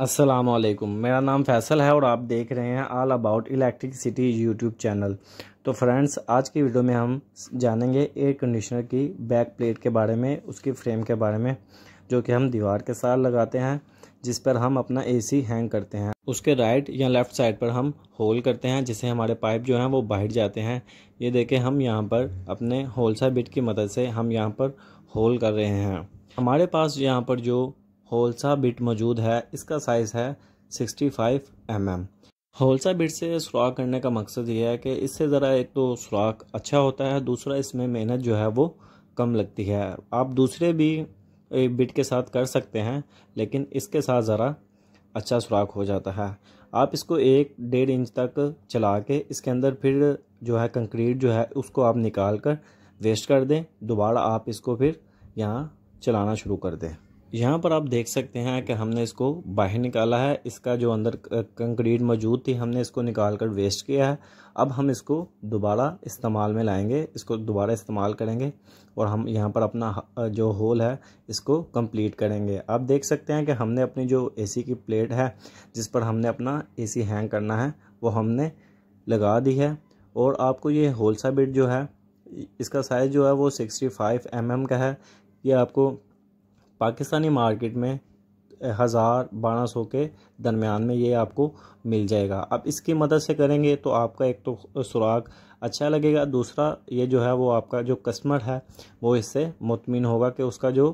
असलकुम मेरा नाम फैसल है और आप देख रहे हैं all about electricity YouTube channel तो फ्रेंड्स आज की वीडियो में हम जानेंगे एयर कंडीशनर की बैक प्लेट के बारे में उसकी फ्रेम के बारे में जो कि हम दीवार के साथ लगाते हैं जिस पर हम अपना एसी हैंग करते हैं उसके राइट या लेफ़्ट साइड पर हम होल करते हैं जिससे हमारे पाइप जो हैं वो बाहर जाते हैं ये देखें हम यहाँ पर अपने होल होलसा बिट की मदद से हम यहाँ पर होल कर रहे हैं हमारे पास यहाँ पर जो होलसा बिट मौजूद है इसका साइज़ है 65 फाइव mm. होलसा बिट से सुराख करने का मकसद ये है कि इससे ज़रा एक तो सुराख अच्छा होता है दूसरा इसमें मेहनत जो है वो कम लगती है आप दूसरे भी बिट के साथ कर सकते हैं लेकिन इसके साथ ज़रा अच्छा सुराख हो जाता है आप इसको एक डेढ़ इंच तक चला के इसके अंदर फिर जो है कंक्रीट जो है उसको आप निकाल कर वेस्ट कर दें दोबारा आप इसको फिर यहाँ चलाना शुरू कर दें यहाँ पर आप देख सकते हैं कि हमने इसको बाहर निकाला है इसका जो अंदर कंक्रीट मौजूद थी हमने इसको निकाल कर वेस्ट किया है अब हम इसको दोबारा इस्तेमाल में लाएंगे इसको दोबारा इस्तेमाल करेंगे और हम यहाँ पर अपना जो होल है इसको कंप्लीट करेंगे आप देख सकते हैं कि हमने अपनी जो ए की प्लेट है जिस पर हमने अपना ए हैंग करना है वो हमने लगा दी है और आपको ये होल सा बिट जो है इसका साइज़ जो है वो सिक्सटी फाइव एम एम का है ये आपको पाकिस्तानी मार्केट में हज़ार बारह सौ के दरमियान में ये आपको मिल जाएगा अब इसकी मदद से करेंगे तो आपका एक तो सुराग अच्छा लगेगा दूसरा ये जो है वो आपका जो कस्टमर है वो इससे मुतमिन होगा कि उसका जो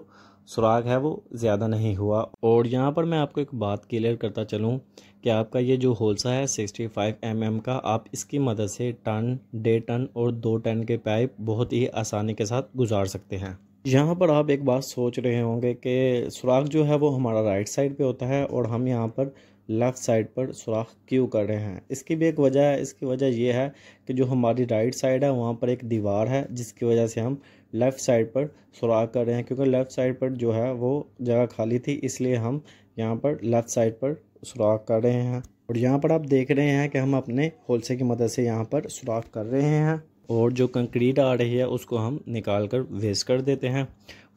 सुराग है वो ज़्यादा नहीं हुआ और यहाँ पर मैं आपको एक बात क्लियर करता चलूँ कि आपका ये जो होलसा है 65 फाइव mm का आप इसकी मदद से टन डे टन और दो टन के पाइप बहुत ही आसानी के साथ गुजार सकते हैं यहाँ पर आप एक बात सोच रहे होंगे कि सुराख जो है वो हमारा राइट साइड पे होता है और हम यहाँ पर लेफ़्ट साइड पर सुराख क्यों कर रहे हैं इसकी भी एक वजह है इसकी वजह यह है कि जो हमारी राइट साइड है वहाँ पर एक दीवार है जिसकी वजह से हम लेफ़्ट साइड पर सुराख कर रहे हैं क्योंकि लेफ़्ट साइड पर जो है वो जगह खाली थी इसलिए हम यहाँ पर लेफ़्ट साइड पर सुराख कर रहे हैं और यहाँ पर आप देख रहे हैं कि हम अपने होलसे की मदद से यहाँ पर सुराख कर रहे हैं और जो कंक्रीट आ रही है उसको हम निकाल कर वेस्ट कर देते हैं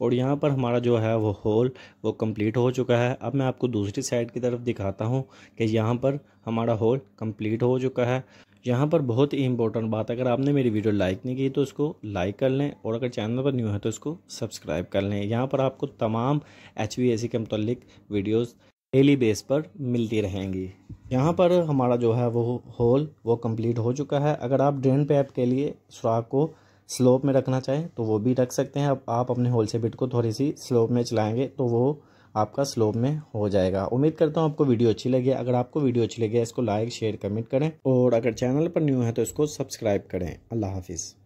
और यहाँ पर हमारा जो है वो होल वो कंप्लीट हो चुका है अब मैं आपको दूसरी साइड की तरफ दिखाता हूँ कि यहाँ पर हमारा होल कंप्लीट हो चुका है यहाँ पर बहुत ही इंपॉर्टेंट बात अगर आपने मेरी वीडियो लाइक नहीं की तो इसको लाइक कर लें और अगर चैनल पर न्यू है तो इसको सब्सक्राइब कर लें यहाँ पर आपको तमाम एच वी ए सी के मतलब वीडियोज़ डेली बेस पर मिलती रहेंगी यहाँ पर हमारा जो है वो होल वो कंप्लीट हो चुका है अगर आप ड्रेन पैप के लिए सुराख को स्लोप में रखना चाहें तो वो भी रख सकते हैं अब आप अपने होल से बिट को थोड़ी सी स्लोप में चलाएँगे तो वो आपका स्लोप में हो जाएगा उम्मीद करता हूँ आपको वीडियो अच्छी लगी अगर आपको वीडियो अच्छी लगी इसको लाइक शेयर कमेंट करें और अगर चैनल पर न्यू है तो इसको सब्सक्राइब करें अल्लाह हाफिज़